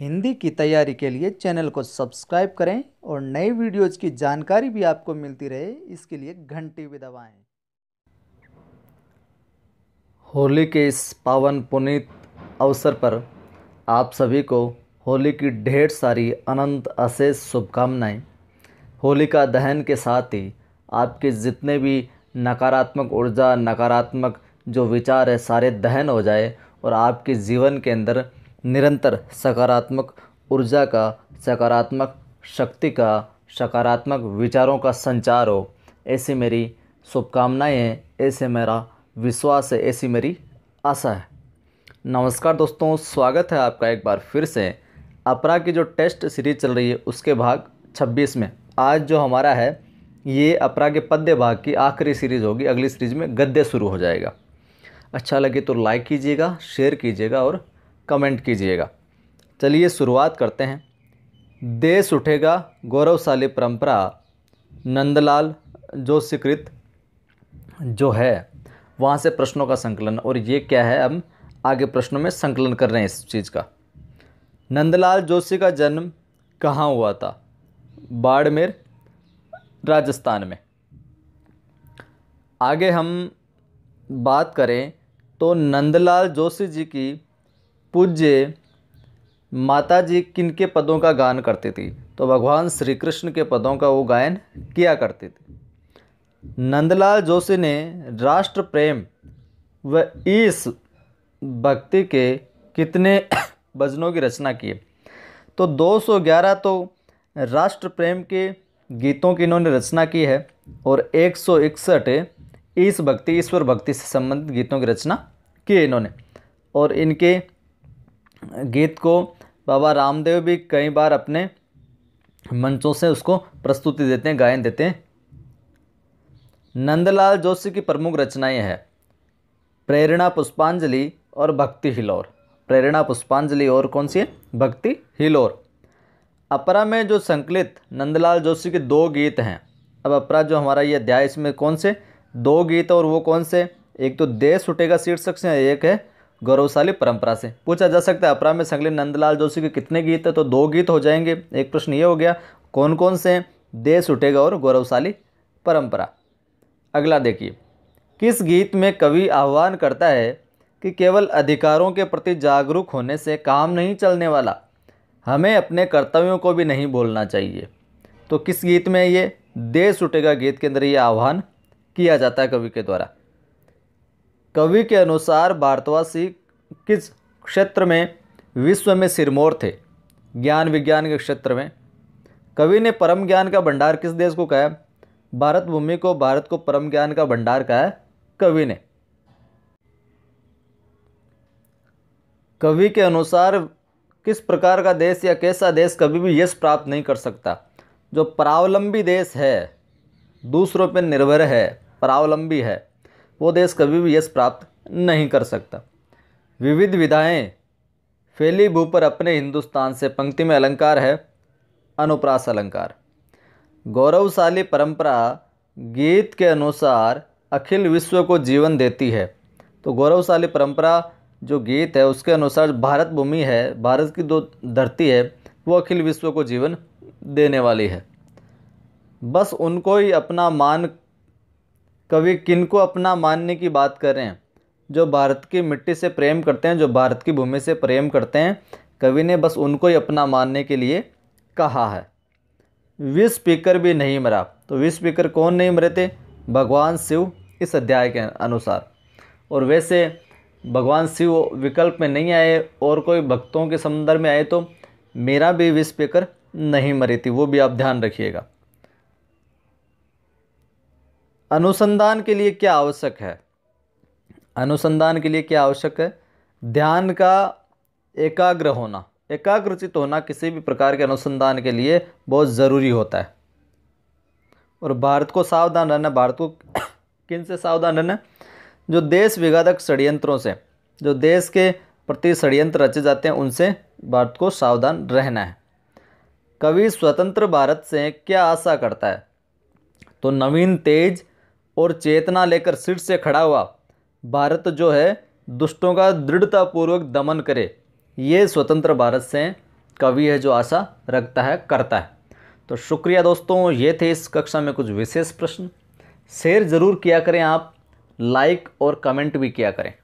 हिंदी की तैयारी के लिए चैनल को सब्सक्राइब करें और नए वीडियोज़ की जानकारी भी आपको मिलती रहे इसके लिए घंटी भी दबाएं। होली के इस पावन पुनीत अवसर पर आप सभी को होली की ढेर सारी अनंत अशेष शुभकामनाएं होलिका दहन के साथ ही आपके जितने भी नकारात्मक ऊर्जा नकारात्मक जो विचार है सारे दहन हो जाए और आपके जीवन के अंदर निरंतर सकारात्मक ऊर्जा का सकारात्मक शक्ति का सकारात्मक विचारों का संचार हो ऐसी मेरी शुभकामनाएँ हैं ऐसे मेरा विश्वास है ऐसी मेरी आशा है नमस्कार दोस्तों स्वागत है आपका एक बार फिर से अपरा की जो टेस्ट सीरीज चल रही है उसके भाग 26 में आज जो हमारा है ये अपरा के पद्य भाग की आखिरी सीरीज़ होगी अगली सीरीज में गद्य शुरू हो जाएगा अच्छा लगे तो लाइक कीजिएगा शेयर कीजिएगा और कमेंट कीजिएगा चलिए शुरुआत करते हैं देश उठेगा गौरवशाली परंपरा नंदलाल जो स्वीकृत जो है वहाँ से प्रश्नों का संकलन और ये क्या है हम आगे प्रश्नों में संकलन कर रहे हैं इस चीज़ का नंदलाल जोशी का जन्म कहाँ हुआ था बाड़मेर राजस्थान में आगे हम बात करें तो नंदलाल जोशी जी की पूज्य माता जी किन के पदों का गान करती थी तो भगवान श्री कृष्ण के पदों का वो गायन किया करती थी नंदलाल जोशी ने राष्ट्र प्रेम व इस भक्ति के कितने भजनों की रचना की है तो 211 तो राष्ट्र प्रेम के गीतों की इन्होंने रचना की है और एक सौ इकसठ इस भक्ति ईश्वर भक्ति से संबंधित गीतों की रचना की है इन्होंने और इनके गीत को बाबा रामदेव भी कई बार अपने मंचों से उसको प्रस्तुति देते हैं गायन देते हैं नंदलाल जोशी की प्रमुख रचनाएं हैं प्रेरणा पुष्पांजलि और भक्ति हिलोर प्रेरणा पुष्पांजलि और कौन सी है भक्ति हिलोर अपरा में जो संकलित नंदलाल जोशी के दो गीत हैं अब अपरा जो हमारा ये अध्याय इसमें कौन से दो गीत और वो कौन से एक तो देश उठेगा शीर्षक से एक है गौरवशाली परंपरा से पूछा जा सकता है अपरा में संगली नंदलाल जोशी के कितने गीत है तो दो गीत हो जाएंगे एक प्रश्न ये हो गया कौन कौन से देश उठेगा और गौरवशाली परंपरा अगला देखिए किस गीत में कवि आह्वान करता है कि केवल अधिकारों के प्रति जागरूक होने से काम नहीं चलने वाला हमें अपने कर्तव्यों को भी नहीं बोलना चाहिए तो किस गीत में ये देश उठेगा गीत के अंदर ये आह्वान किया जाता है कवि के द्वारा कवि के अनुसार भारतवासी किस क्षेत्र में विश्व में सिरमौर थे ज्ञान विज्ञान के क्षेत्र में कवि ने परम ज्ञान का भंडार किस देश को कहा भारत भूमि को भारत को परम ज्ञान का भंडार कहा कवि ने कवि के अनुसार किस प्रकार का देश या कैसा देश कभी भी यश प्राप्त नहीं कर सकता जो परावलंबी देश है दूसरों पर निर्भर है परावलंबी है वो देश कभी भी यश प्राप्त नहीं कर सकता विविध विधाएं फैली भू पर अपने हिंदुस्तान से पंक्ति में अलंकार है अनुप्रास अलंकार गौरवशाली परंपरा गीत के अनुसार अखिल विश्व को जीवन देती है तो गौरवशाली परंपरा जो गीत है उसके अनुसार भारत भूमि है भारत की जो धरती है वो अखिल विश्व को जीवन देने वाली है बस उनको ही अपना मान कवि किन को अपना मानने की बात कर रहे हैं जो भारत की मिट्टी से प्रेम करते हैं जो भारत की भूमि से प्रेम करते हैं कवि ने बस उनको ही अपना मानने के लिए कहा है वी स्पीकर भी नहीं मरा तो वी स्पीकर कौन नहीं मरे थे भगवान शिव इस अध्याय के अनुसार और वैसे भगवान शिव विकल्प में नहीं आए और कोई भक्तों के संदर्भ में आए तो मेरा भी वी स्पीकर नहीं मरी थी वो भी आप ध्यान रखिएगा अनुसंधान के लिए क्या आवश्यक है अनुसंधान के लिए क्या आवश्यक है ध्यान का एकाग्र होना एकाग्रचित होना किसी भी प्रकार के अनुसंधान के लिए बहुत ज़रूरी होता है और भारत को सावधान रहना भारत को किन से सावधान रहना जो देश विघातक षडयंत्रों से जो देश के प्रति षडयंत्र रचे जाते हैं उनसे भारत को सावधान रहना है कवि स्वतंत्र भारत से क्या आशा करता है तो नवीन तेज और चेतना लेकर सिर से खड़ा हुआ भारत जो है दुष्टों का दृढ़तापूर्वक दमन करे ये स्वतंत्र भारत से कवि है जो आशा रखता है करता है तो शुक्रिया दोस्तों ये थे इस कक्षा में कुछ विशेष प्रश्न शेयर ज़रूर किया करें आप लाइक और कमेंट भी किया करें